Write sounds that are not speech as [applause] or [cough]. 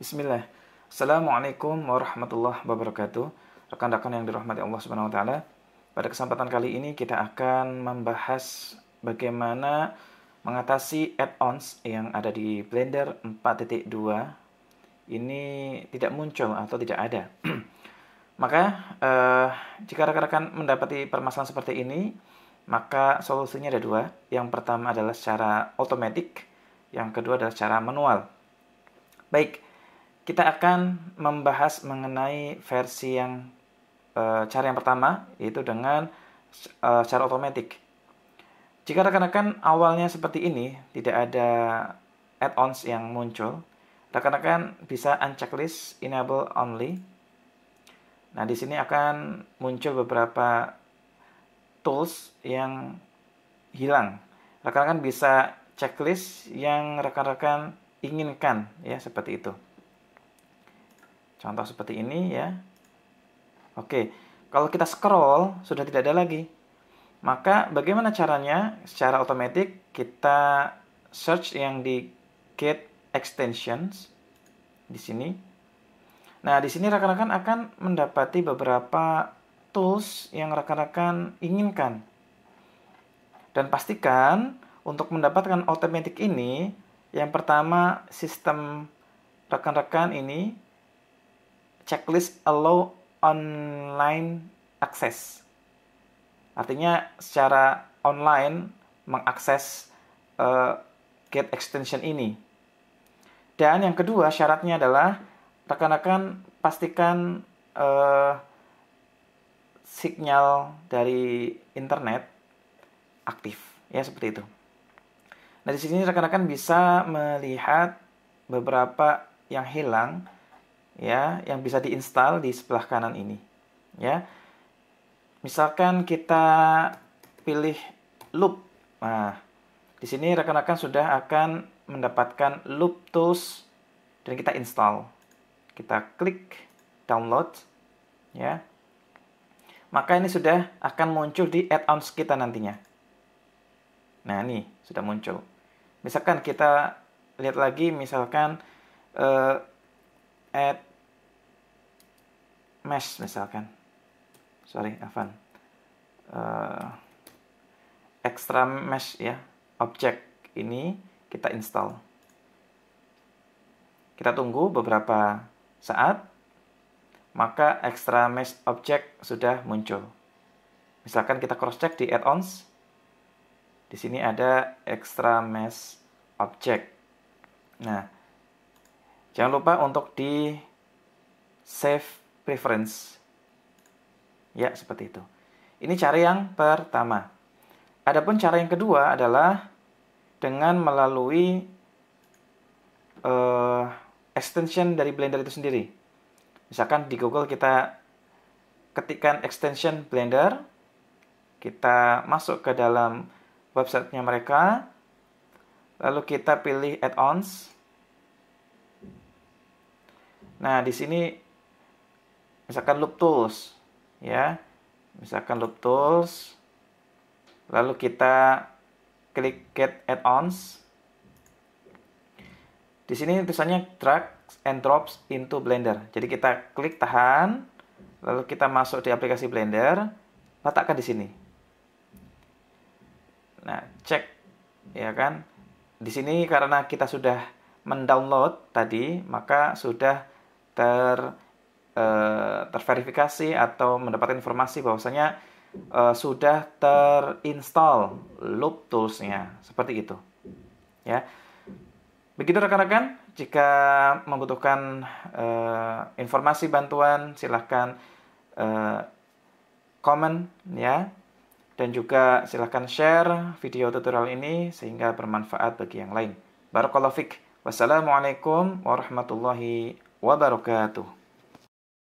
Bismillah. Assalamualaikum warahmatullahi wabarakatuh. Rekan-rekan yang dirahmati Allah Subhanahu wa taala. Pada kesempatan kali ini kita akan membahas bagaimana mengatasi add-ons yang ada di Blender 4.2 ini tidak muncul atau tidak ada. [clears throat] maka eh, jika rekan-rekan mendapati permasalahan seperti ini, maka solusinya ada dua. Yang pertama adalah secara otomatis, yang kedua adalah secara manual. Baik, kita akan membahas mengenai versi yang e, cara yang pertama yaitu dengan e, secara otomatis. Jika rekan-rekan awalnya seperti ini, tidak ada add-ons yang muncul, rekan-rekan bisa uncheck list enable only. Nah, di sini akan muncul beberapa tools yang hilang. Rekan-rekan bisa checklist yang rekan-rekan inginkan ya seperti itu. Contoh seperti ini ya. Oke, kalau kita scroll sudah tidak ada lagi. Maka bagaimana caranya? Secara otomatis kita search yang di get extensions di sini. Nah, di sini rekan-rekan akan mendapati beberapa tools yang rekan-rekan inginkan. Dan pastikan untuk mendapatkan otomatis ini, yang pertama sistem rekan-rekan ini checklist allow online access. Artinya secara online mengakses uh, eh, get extension ini. Dan yang kedua syaratnya adalah rekan-rekan pastikan uh, eh, sinyal dari internet aktif ya seperti itu. Nah di sini rekan-rekan bisa melihat beberapa yang hilang ya yang bisa diinstal di sebelah kanan ini ya misalkan kita pilih loop nah di sini rekan-rekan sudah akan mendapatkan loop tools dan kita install kita klik download ya maka ini sudah akan muncul di add-ons kita nantinya nah ini sudah muncul misalkan kita lihat lagi misalkan eh, add mesh misalkan sorry Evan, uh, eh, extra mesh ya objek ini kita install kita tunggu beberapa saat maka extra mesh objek sudah muncul misalkan kita cross check di add-ons di sini ada extra mesh objek. nah Jangan lupa untuk di save preference. Ya, seperti itu. Ini cara yang pertama. Adapun cara yang kedua adalah dengan melalui uh, extension dari Blender itu sendiri. Misalkan di Google kita ketikkan extension Blender, kita masuk ke dalam websitenya mereka, lalu kita pilih add-ons, Nah, di sini misalkan loop tools ya. Misalkan loop tools lalu kita klik get add-ons. Di sini tulisannya drag and drops into Blender. Jadi kita klik tahan, lalu kita masuk di aplikasi Blender, letakkan di sini. Nah, cek ya kan. Di sini karena kita sudah mendownload tadi, maka sudah ter uh, terverifikasi atau mendapatkan informasi bahwasanya uh, sudah terinstall loop toolsnya seperti itu ya begitu rekan-rekan jika membutuhkan uh, informasi bantuan silahkan uh, comment ya dan juga silahkan share video tutorial ini sehingga bermanfaat bagi yang lain. Barakallahu fiqh. Wassalamualaikum warahmatullahi wabarakatuh.